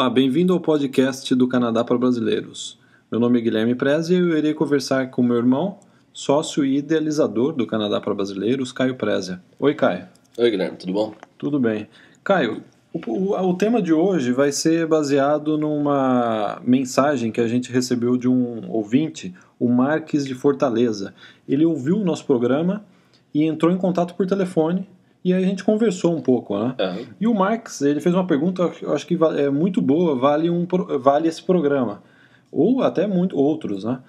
Olá, bem-vindo ao podcast do Canadá para Brasileiros. Meu nome é Guilherme Prezi e eu irei conversar com meu irmão, sócio e idealizador do Canadá para Brasileiros, Caio Prezi. Oi, Caio. Oi, Guilherme, tudo bom? Tudo bem. Caio, o, o, o, tema de hoje vai ser baseado numa mensagem que a gente recebeu de um ouvinte, o Marques de Fortaleza. Ele ouviu o nosso programa e entrou em contato por telefone e aí a gente conversou um pouco, né? E o Marx, ele fez uma pergunta, eu acho que é muito boa, vale, um, vale esse programa. Ou até muito outros, né?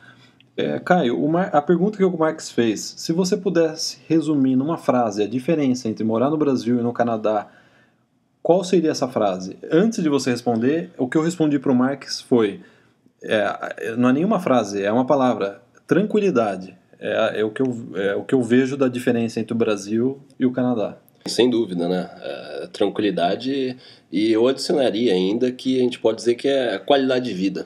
É, Caio, a pergunta que o Marx fez, se você pudesse resumir numa frase a diferença entre morar no Brasil e no Canadá, qual seria essa frase? Antes de você responder, o que eu respondi para o Marx foi, é, é, não é nenhuma frase, é uma palavra, tranquilidade é, é, o que eu, é o que eu vejo da diferença entre o Brasil e o Canadá. Sem dúvida, né? É, tranquilidade e eu adicionaria ainda que a gente pode dizer que é qualidade de vida.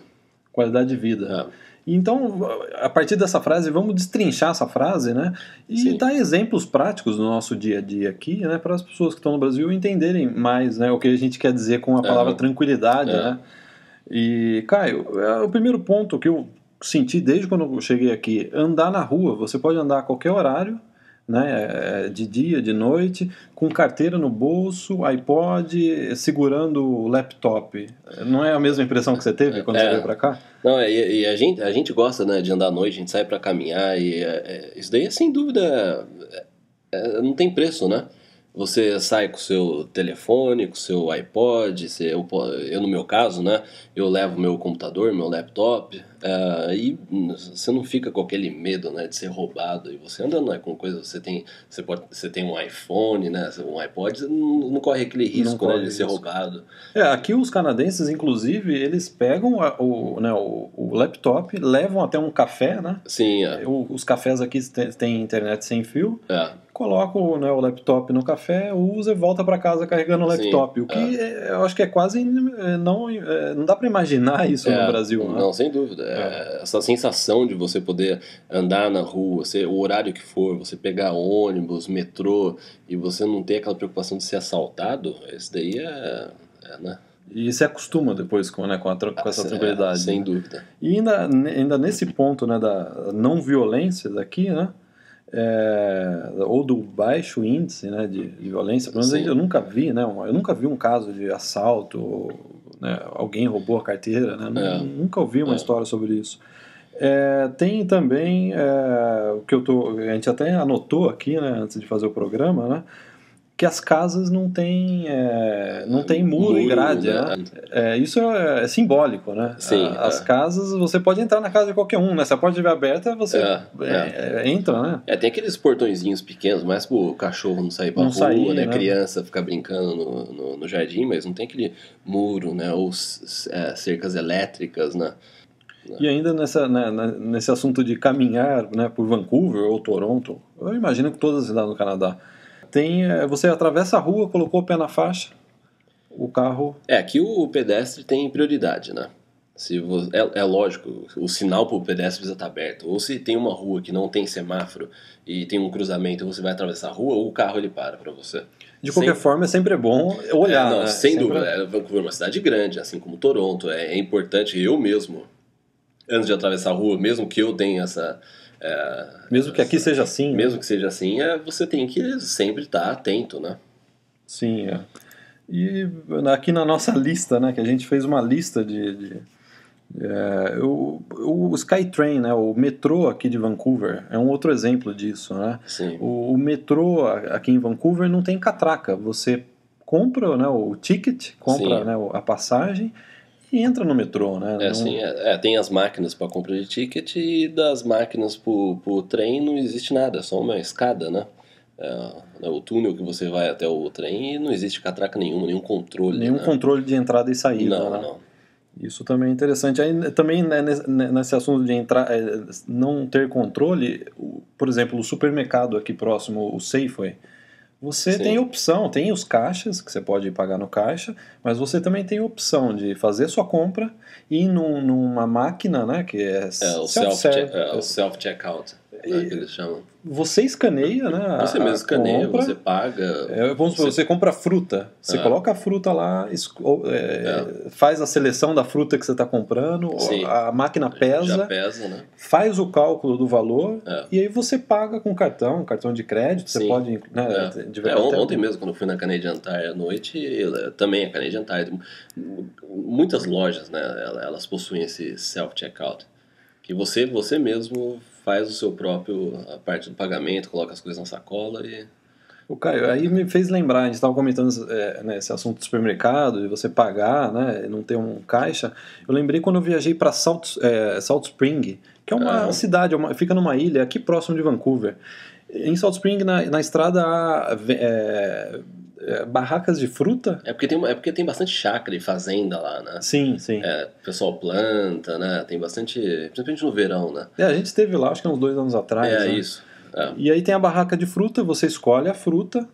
Qualidade de vida. É. Então, a partir dessa frase, vamos destrinchar essa frase, né? E Sim. dar exemplos práticos no nosso dia a dia aqui, né? Para as pessoas que estão no Brasil entenderem mais né, o que a gente quer dizer com a é. palavra é. tranquilidade, é. né? E, Caio, é, o primeiro ponto que eu senti desde quando eu cheguei aqui. Andar na rua, você pode andar a qualquer horário, né, eh, de dia, de noite, com carteira no bolso, iPod, segurando o laptop. Não é a mesma impressão que você teve quando é, você veio para cá? Não, e, e, a, gente, a gente gosta né, de andar à noite, a gente sai para caminhar, e é, isso daí, sem dúvida, é, é não tem preço, né? Você sai com o seu telefone, com o seu iPod, você, eu, eu, no meu caso, né? Eu levo meu computador, meu laptop, uh, e você não fica com aquele medo, né, de ser roubado. E você anda né, com coisa, você tem, você pode, você tem um iPhone, né, um iPod, você não, não corre aquele risco, né, corre né, de risco. ser roubado. É, aqui os canadenses, inclusive, eles pegam a, o, né, o, o, laptop, levam até um café, né? Sim. É. O, os cafés aqui têm internet sem fio. É coloca o, né, o laptop no café, usa e volta para casa carregando o laptop. Sim, o que é. é. eu acho que é quase é, não é, não dá para imaginar isso é, no Brasil. Né? Não, sem dúvida. Essa sensação de você poder andar na rua, ser o horário que for, você pegar ônibus, metrô e você não ter aquela preocupação de ser assaltado, isso daí é, né? E se acostuma depois com, né, com, a, com essa ah, tranquilidade. sem né? dúvida. E ainda, ainda nesse ponto né, da não violência daqui, né? é, ou do baixo índice né, de, de violência, pelo menos eu nunca vi, né, eu nunca vi um caso de assalto, né, alguém roubou a carteira, né, é. nunca ouvi uma é. história sobre isso. É, tem também é, o que eu tô, a gente até anotou aqui, né, antes de fazer o programa, né, que as casas não têm é, não tem muro, e grade. Né? É, isso é, é, simbólico, né? Sim, a, as é. casas, você pode entrar na casa de qualquer um, né? Se a porta estiver aberta, você é, é, entra, né? É, tem aqueles portõezinhos pequenos, mais o cachorro não sair para rua, sair, né? né? Criança ficar brincando no, no, no, jardim, mas não tem aquele muro, né? Ou cercas elétricas, né? E ainda nessa, né, né, nesse assunto de caminhar né, por Vancouver ou Toronto, eu imagino que todas as cidades do Canadá, tem, é, você atravessa a rua, colocou o pé na faixa, o carro. É, aqui o pedestre tem prioridade, né? Se você, é, é, lógico, o sinal para o pedestre precisa estar tá aberto. Ou se tem uma rua que não tem semáforo e tem um cruzamento, você vai atravessar a rua, ou o carro ele para para você. De qualquer forma, é sempre bom olhar. É, não, né? Sem sempre... dúvida. Vancouver é uma cidade grande, assim como Toronto. É, é importante eu mesmo, antes de atravessar a rua, mesmo que eu tenha essa é, mesmo que aqui seja assim. Né? Mesmo que seja assim, é, você tem que sempre estar atento, né? Sim, é. E aqui na nossa lista, né, que a gente fez uma lista de. de é, o, o Skytrain, né, o metrô aqui de Vancouver, é um outro exemplo disso. Né? Sim. O, o metrô aqui em Vancouver não tem catraca. Você compra né, o ticket, compra né, a passagem que entra no metrô, né? É, não... sim, é, é, tem as máquinas para compra de ticket e das máquinas para o trem não existe nada, é só uma escada, né? É, é, o túnel que você vai até o trem e não existe catraca nenhuma, nenhum controle. Nenhum né? controle de entrada e saída. Não, né? não. Isso também é interessante. Aí, também né, nesse né, assunto de entrar, é, não ter controle, por exemplo, o supermercado aqui próximo, o Safeway, você Sim. tem opção, tem os caixas, que você pode pagar no caixa, mas você também tem opção de fazer sua compra e num, numa máquina, né? Que é, é o é, self-checkout. Self que eles chamam. Você escaneia, né? Você mesmo escaneia, compra, você paga. É, vamos você... você compra fruta. Você ah. coloca a fruta lá, é, é. faz a seleção da fruta que você está comprando, Sim. a máquina pesa, pesa né? faz o cálculo do valor é. e aí você paga com cartão, cartão de crédito. Sim. Você pode. Né, é. é ontem mesmo, quando eu fui na de Tire à noite, também a de Tire, muitas lojas, né? Elas possuem esse self-checkout. Que você, você mesmo faz o seu próprio, a parte do pagamento, coloca as coisas na sacola e... O Caio, aí me fez lembrar, a gente estava comentando é, né, esse assunto do supermercado, de você pagar, né, não ter um caixa. Eu lembrei quando eu viajei para Salt, é, Salt Spring, que é uma ah. cidade, é uma, fica numa ilha aqui próximo de Vancouver. Em Salt Spring, na, na estrada, há é, é, barracas de fruta? É porque, tem, é porque tem bastante chácara e fazenda lá, né? Sim, sim. É, o pessoal planta, né? Tem bastante. Principalmente no verão, né? É, a gente esteve lá, acho que uns dois anos atrás. É, né? isso. É. E aí tem a barraca de fruta, você escolhe a fruta,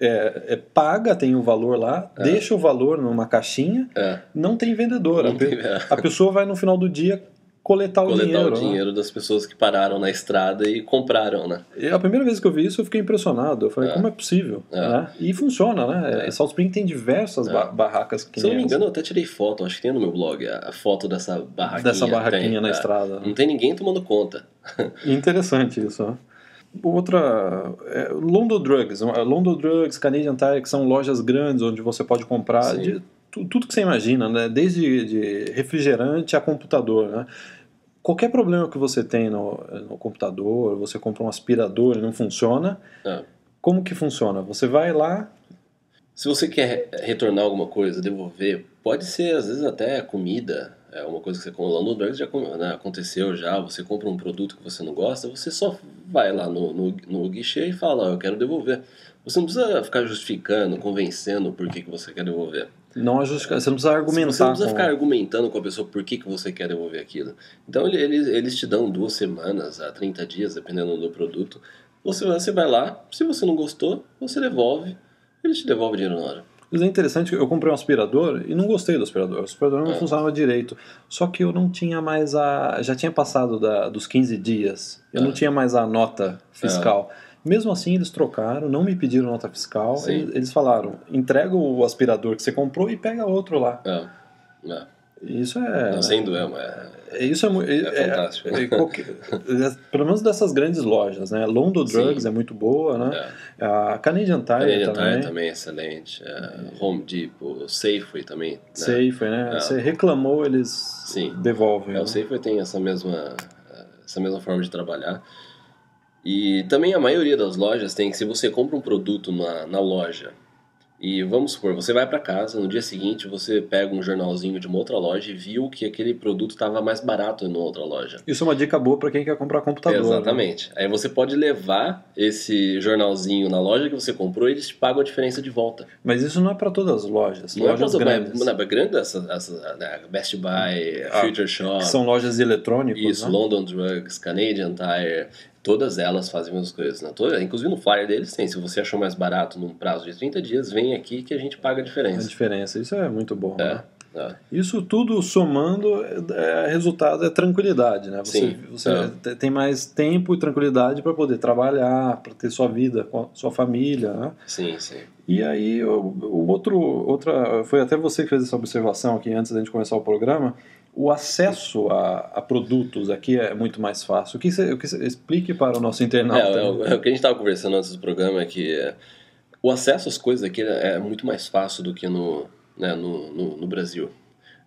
é, é, paga, tem o um valor lá, é. deixa o valor numa caixinha, é. não tem vendedor. Não a, tem... a, pessoa vai no final do dia coletar, coletar o dinheiro. Coletar o dinheiro né? das pessoas que pararam na estrada e compraram, né? E a primeira vez que eu vi isso, eu fiquei impressionado. Eu falei, é. como é possível? É. Né? E funciona, né? É. South Spring tem diversas é. ba barracas que Se eu não me engano, eu até tirei foto, acho que tem no meu blog a foto dessa barraquinha. Dessa barraquinha tem, na é. estrada. Né? Não tem ninguém tomando conta. Interessante isso, né? outra é, Drugs, Londo Drugs, Canadian Tire, que são lojas grandes onde você pode comprar de, tu, tudo que você imagina, né? Desde de refrigerante a computador, né? qualquer problema que você tem no, no computador, você compra um aspirador e não funciona, é. como que funciona? Você vai lá. Se você quer retornar alguma coisa, devolver, pode ser às vezes até comida, é uma coisa que você compra lá no Drugs, já né, aconteceu já, você compra um produto que você não gosta, você só vai lá no, no, no guichê e fala, oh, eu quero devolver. Você não precisa ficar justificando, convencendo por que, que você quer devolver. Não a justificar, você não precisa argumentar. Você não precisa ficar com... argumentando com a pessoa por que, que você quer devolver aquilo. Então eles, eles te dão duas semanas a 30 dias, dependendo do produto. Você, você vai lá, se você não gostou, você devolve, eles te devolvem dinheiro na hora. Mas é interessante, eu comprei um aspirador e não gostei do aspirador. O aspirador não é. funcionava direito. Só que eu não tinha mais a. Já tinha passado da, dos 15 dias. Eu é. não tinha mais a nota fiscal. É. Mesmo assim, eles trocaram, não me pediram nota fiscal. Eles, eles, falaram: entrega o aspirador que você comprou e pega outro lá. É. É. Isso é. Não, sem doer, é mas. É, isso é muito. É, é, é, fantástico. É, qualquer, pelo menos dessas grandes lojas, né? Londo Drugs Sim. é muito boa, né? A Canadian Tire. Canadian também. Tire também é excelente. Home Depot, Safeway também. Né? Safeway, né? Você reclamou, eles Sim. devolvem. Né? O Safeway tem essa mesma, essa mesma forma de trabalhar. E também a maioria das lojas tem que, se você compra um produto na, na loja e vamos supor, você vai para casa, no dia seguinte você pega um jornalzinho de uma outra loja e viu que aquele produto estava mais barato em outra loja. Isso é uma dica boa para quem quer comprar computador. Né? Exatamente. Né? Aí você pode levar esse jornalzinho na loja que você comprou e eles te pagam a diferença de volta. Mas isso não é para todas as lojas. Não é lojas é pra grandes. Não, grande essa, né, Best Buy, ah, Future Shop. são lojas eletrônicas. Isso, né? London Drugs, Canadian Tire. Todas elas fazem as mesmas coisas. na Toda, inclusive no flyer deles tem. Se você achou mais barato num prazo de 30 dias, vem aqui que a gente paga a diferença. A diferença, isso é muito bom. É. Né? É. Isso tudo somando, é, é resultado é tranquilidade, né? Você, Sim, você é. tem mais tempo e tranquilidade para poder trabalhar, para ter sua vida, sua família, né? Sim, sim. E aí, o, o, outro, outra, foi até você que fez essa observação aqui antes da gente começar o programa, o acesso a, a, produtos aqui é muito mais fácil. O que você, explique para o nosso internauta? É, é, o, é o que a gente estava conversando antes do programa é que o acesso às coisas aqui é, é muito mais fácil do que no, né, no, no, no, Brasil.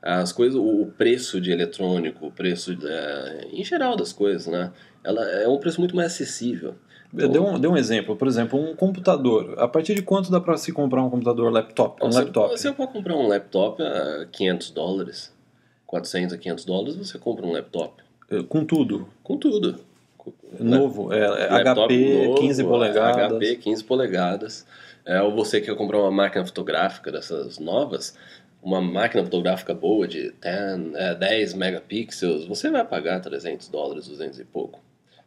As coisas, o, o preço de eletrônico, o preço é, em geral das coisas, né? Ela é um preço muito mais acessível. Dê um, um exemplo, por exemplo, um computador. A partir de quanto dá para se comprar um computador laptop? Um você, laptop? Você pode comprar um laptop a 500 dólares. 400 a 500 dólares, você compra um laptop. É, com tudo? Com tudo. É novo, é, HP é novo, 15 polegadas. HP 15 polegadas. É, ou você quer comprar uma máquina fotográfica dessas novas, uma máquina fotográfica boa de 10, é, 10 megapixels, você vai pagar 300 dólares, 200 e pouco.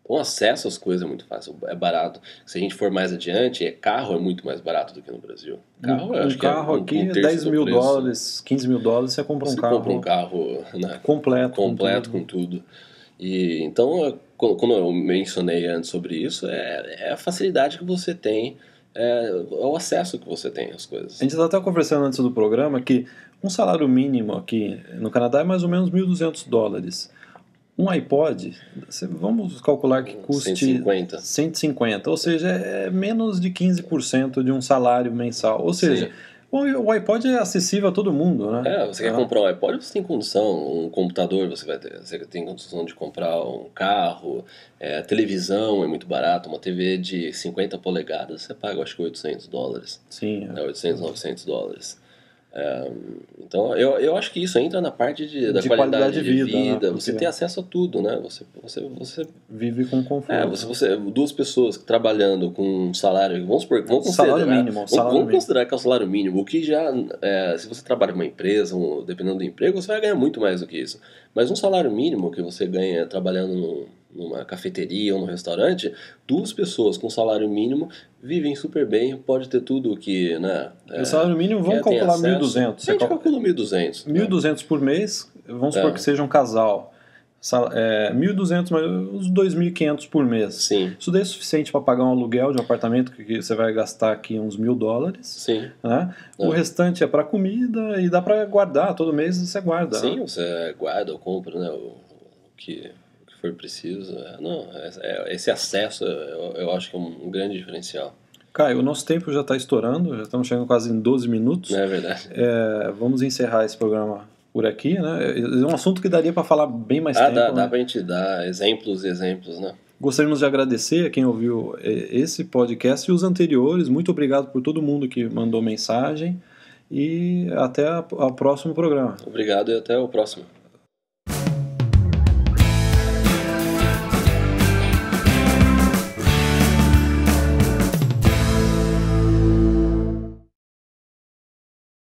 O acesso às coisas é muito fácil, é barato. Se a gente for mais adiante, é carro é muito mais barato do que no Brasil. Carro, um, um é carro é um, aqui, um 10 mil dólares, 15 mil dólares, você compra um carro. compra um carro né, completo. Completo com tudo. Com tudo. E, então, como eu mencionei antes sobre isso, é, é a facilidade que você tem é, é o acesso que você tem às coisas. A gente estava até conversando antes do programa que um salário mínimo aqui no Canadá é mais ou menos 1.200 dólares. Um iPod, vamos calcular que custe 150. 150 ou seja, é menos de 15% de um salário mensal. Ou seja, Sim. o iPod é acessível a todo mundo, né? É, você quer ah. comprar um iPod, você tem condição. Um computador você vai ter, você tem condição de comprar um carro, é, a televisão é muito barato, uma TV de 50 polegadas você paga acho que 800 dólares. Sim. É, é 800, 900 dólares então, eu, eu acho que isso entra na parte de, da de qualidade, qualidade, de vida. vida. Né? Você tem acesso a tudo, né? Você, você, você vive com conforto. É, você, você, duas pessoas trabalhando com um salário, vamos vamos considerar, salário mínimo, salário vamos, considerar que é o salário mínimo, o que já, é, se você trabalha em uma empresa, um, dependendo do emprego, você vai ganhar muito mais do que isso. Mas um salário mínimo que você ganha trabalhando num numa cafeteria ou num restaurante, duas pessoas com salário mínimo vivem super bem, pode ter tudo que, né? É, o salário mínimo, é, vamos calcular 1.200. A gente cal... calcula 1.200. 1.200 né? por mês, vamos é. supor que seja um casal. É, 1.200, uns 2.500 por mês. Sim. Isso daí é suficiente para pagar um aluguel de um apartamento que você vai gastar aqui uns mil dólares. Sim. Né? O é. restante é para comida e dá para guardar. Todo mês você guarda. Sim, né? você guarda ou compra né, o, o que for preciso. É, não, é, é, esse acesso eu, eu acho que é um grande diferencial. Caio, o nosso tempo já está estourando, já estamos chegando quase em 12 minutos. É verdade. É, vamos encerrar esse programa por aqui, né? É um assunto que daria para falar bem mais ah, tempo. Dá, né? dá para a gente dar exemplos e exemplos, né? Gostaríamos de agradecer a quem ouviu esse podcast e os anteriores. Muito obrigado por todo mundo que mandou mensagem e até o próximo programa. Obrigado e até o próximo.